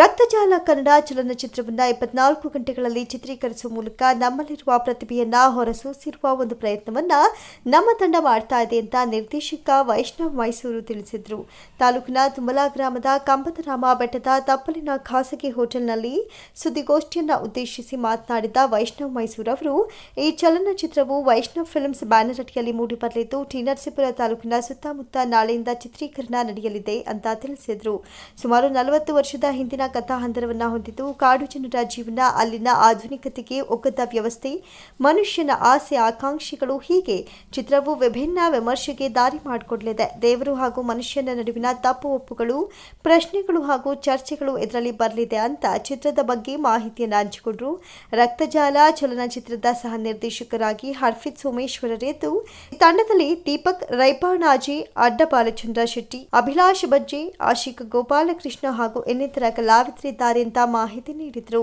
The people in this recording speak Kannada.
ರಕ್ತಜಾಲ ಕನ್ನಡ ಚಲನಚಿತ್ರವನ್ನು ಇಪ್ಪತ್ನಾಲ್ಕು ಗಂಟೆಗಳಲ್ಲಿ ಚಿತ್ರೀಕರಿಸುವ ಮೂಲಕ ನಮ್ಮಲ್ಲಿರುವ ಪ್ರತಿಭೆಯನ್ನ ಹೊರಸೂಸಿರುವ ಒಂದು ಪ್ರಯತ್ನವನ್ನ ನಮ್ಮ ತಂಡ ಮಾಡ್ತಾ ಇದೆ ಅಂತ ನಿರ್ದೇಶಕ ವೈಷ್ಣವ್ ಮೈಸೂರು ತಿಳಿಸಿದರು ತಾಲೂಕಿನ ತುಮಲಾ ಗ್ರಾಮದ ಕಂಬತರಾಮ ಬೆಟ್ಟದ ತಪ್ಪಲಿನ ಖಾಸಗಿ ಹೋಟೆಲ್ನಲ್ಲಿ ಸುದ್ದಿಗೋಷ್ಠಿಯನ್ನು ಉದ್ದೇಶಿಸಿ ಮಾತನಾಡಿದ ವೈಷ್ಣವ್ ಮೈಸೂರು ಅವರು ಈ ಚಲನಚಿತ್ರವು ವೈಷ್ಣವ್ ಫಿಲ್ಮ್ಸ್ ಬ್ಯಾನರ್ ಅಡಿಯಲ್ಲಿ ಮೂಡಿಬರಲಿದ್ದು ಟಿ ನರಸೀಪುರ ತಾಲೂಕಿನ ಸುತ್ತಮುತ್ತ ನಾಳೆಯಿಂದ ಚಿತ್ರೀಕರಣ ನಡೆಯಲಿದೆ ಅಂತ ತಿಳಿಸಿದರು ಸುಮಾರು ನಲವತ್ತು ವರ್ಷದ ಹಿಂದಿನ ಕಥಾ ಹಂತರವನ್ನು ಹೊಂದಿದ್ದು ಕಾಡು ಜನರ ಜೀವನ ಅಲ್ಲಿನ ಆಧುನಿಕತೆಗೆ ಒಗ್ಗದ ವ್ಯವಸ್ಥೆ ಮನುಷ್ಯನ ಆಸೆ ಆಕಾಂಕ್ಷೆಗಳು ಹೀಗೆ ಚಿತ್ರವು ವಿಭಿನ್ನ ವಿಮರ್ಶೆಗೆ ದಾರಿ ಮಾಡಿಕೊಡಲಿದೆ ದೇವರು ಹಾಗೂ ಮನುಷ್ಯನ ನಡುವಿನ ತಪ್ಪು ಒಪ್ಪುಗಳು ಪ್ರಶ್ನೆಗಳು ಹಾಗೂ ಚರ್ಚೆಗಳು ಇದರಲ್ಲಿ ಬರಲಿದೆ ಅಂತ ಚಿತ್ರದ ಬಗ್ಗೆ ಮಾಹಿತಿಯನ್ನು ಹಂಚಿಕೊಂಡ್ರು ರಕ್ತಜಾಲ ಚಲನಚಿತ್ರದ ಸಹ ನಿರ್ದೇಶಕರಾಗಿ ಹರ್ಫಿತ್ ಸೋಮೇಶ್ವರರೆದ್ದು ತಂಡದಲ್ಲಿ ದೀಪಕ್ ರೈಪಾಣಾಜಿ ಅಡ್ಡ ಬಾಲಚಂದ್ರ ಶೆಟ್ಟಿ ಅಭಿಲಾಷ್ ಬಜ್ಜಿ ಆಶಿಕ್ ಗೋಪಾಲಕೃಷ್ಣ ಹಾಗೂ ಇನ್ನಿತರ ಕಲಾ ಸಾವಿತ್ರಿ ದಾರಿ ಮಾಹಿತಿ ನೀಡಿದ್ರು